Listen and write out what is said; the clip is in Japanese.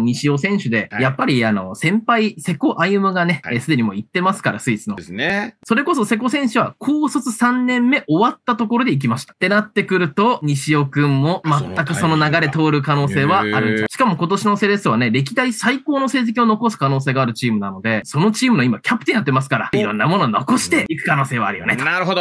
西尾選手で、はいやっぱりあの、先輩、瀬古歩夢がね、はす、いで、にもう行ってますから、スイスの。ですね。それこそ瀬古選手は高卒3年目終わったところで行きました。ってなってくると、西尾くんも全くその流れ通る可能性はあるんじゃしかも今年のセレッソはね、歴代最高の成績を残す可能性があるチームなので、そのチームの今キャプテンやってますから、いろんなものを残していく可能性はあるよね。なるほど。